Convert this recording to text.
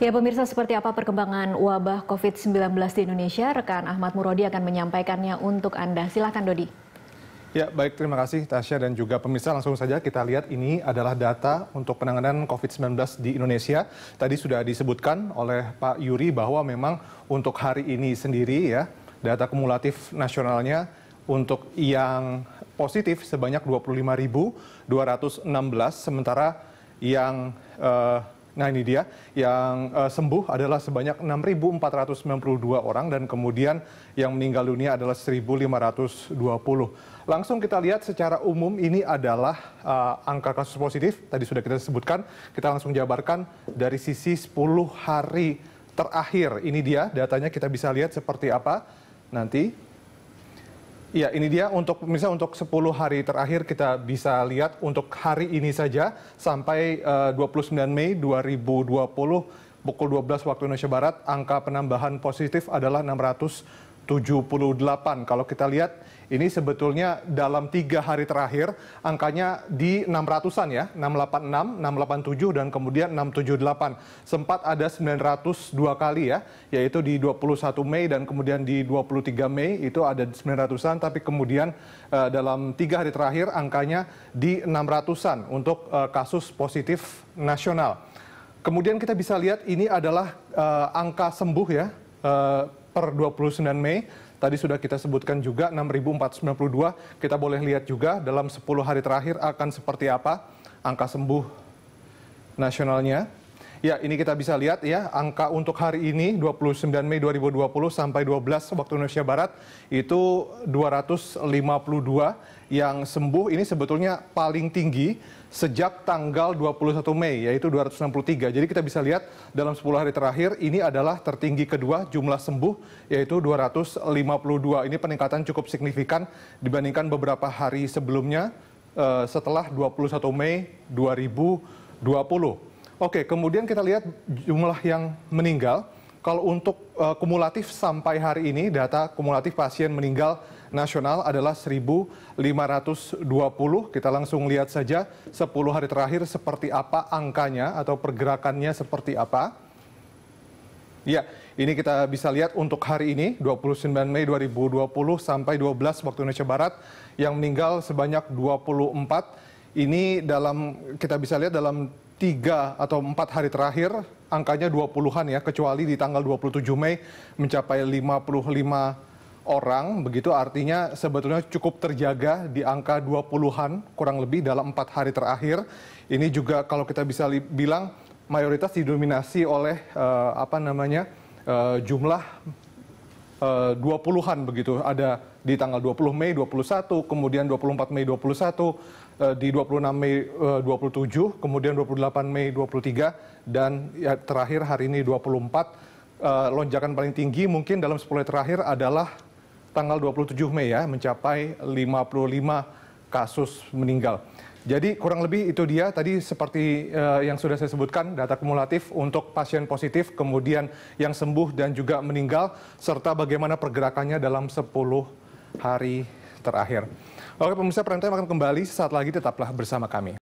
Ya pemirsa seperti apa perkembangan wabah COVID-19 di Indonesia? Rekan Ahmad Murodi akan menyampaikannya untuk Anda. Silahkan Dodi. Ya baik terima kasih Tasya dan juga pemirsa langsung saja kita lihat ini adalah data untuk penanganan COVID-19 di Indonesia. Tadi sudah disebutkan oleh Pak Yuri bahwa memang untuk hari ini sendiri ya data kumulatif nasionalnya untuk yang positif sebanyak 25.216 sementara yang eh, Nah ini dia yang uh, sembuh adalah sebanyak 6.492 orang dan kemudian yang meninggal dunia adalah 1.520. Langsung kita lihat secara umum ini adalah uh, angka kasus positif tadi sudah kita sebutkan. Kita langsung jabarkan dari sisi 10 hari terakhir. Ini dia datanya kita bisa lihat seperti apa nanti. Iya, ini dia untuk misalnya untuk 10 hari terakhir kita bisa lihat untuk hari ini saja sampai eh, uh, 29 Mei 2020 pukul 12 waktu Indonesia Barat angka penambahan positif adalah 600 78. Kalau kita lihat ini sebetulnya dalam tiga hari terakhir angkanya di 600-an ya, 686, 687 dan kemudian 678. Sempat ada 902 kali ya, yaitu di 21 Mei dan kemudian di 23 Mei itu ada 900-an tapi kemudian uh, dalam tiga hari terakhir angkanya di 600-an untuk uh, kasus positif nasional. Kemudian kita bisa lihat ini adalah uh, angka sembuh ya, uh, per 29 Mei. Tadi sudah kita sebutkan juga 6.492. Kita boleh lihat juga dalam 10 hari terakhir akan seperti apa angka sembuh nasionalnya. Ya, ini kita bisa lihat ya, angka untuk hari ini 29 Mei 2020 sampai 12 waktu Indonesia Barat itu 252 yang sembuh ini sebetulnya paling tinggi sejak tanggal 21 Mei yaitu 263. Jadi kita bisa lihat dalam 10 hari terakhir ini adalah tertinggi kedua jumlah sembuh yaitu 252. Ini peningkatan cukup signifikan dibandingkan beberapa hari sebelumnya eh, setelah 21 Mei 2020. Oke, kemudian kita lihat jumlah yang meninggal. Kalau untuk uh, kumulatif sampai hari ini data kumulatif pasien meninggal nasional adalah 1.520. Kita langsung lihat saja 10 hari terakhir seperti apa angkanya atau pergerakannya seperti apa. Ya, ini kita bisa lihat untuk hari ini 29 Mei 2020 sampai 12 waktu Indonesia Barat yang meninggal sebanyak 24. Ini dalam kita bisa lihat dalam tiga atau empat hari terakhir angkanya 20-an ya, kecuali di tanggal 27 Mei mencapai 55 orang, begitu artinya sebetulnya cukup terjaga di angka 20-an kurang lebih dalam empat hari terakhir. Ini juga kalau kita bisa bilang mayoritas didominasi oleh uh, apa namanya uh, jumlah uh, 20-an begitu. Ada di tanggal 20 Mei 21, kemudian 24 Mei 21, uh, di 26 Mei uh, 27, kemudian 28 Mei 23 dan ya, terakhir hari ini 24. Uh, lonjakan paling tinggi mungkin dalam 10 terakhir adalah tanggal 27 Mei ya mencapai 55 kasus meninggal. Jadi kurang lebih itu dia tadi seperti uh, yang sudah saya sebutkan data kumulatif untuk pasien positif kemudian yang sembuh dan juga meninggal serta bagaimana pergerakannya dalam 10 hari terakhir. Oke pemirsa perantai akan kembali saat lagi tetaplah bersama kami.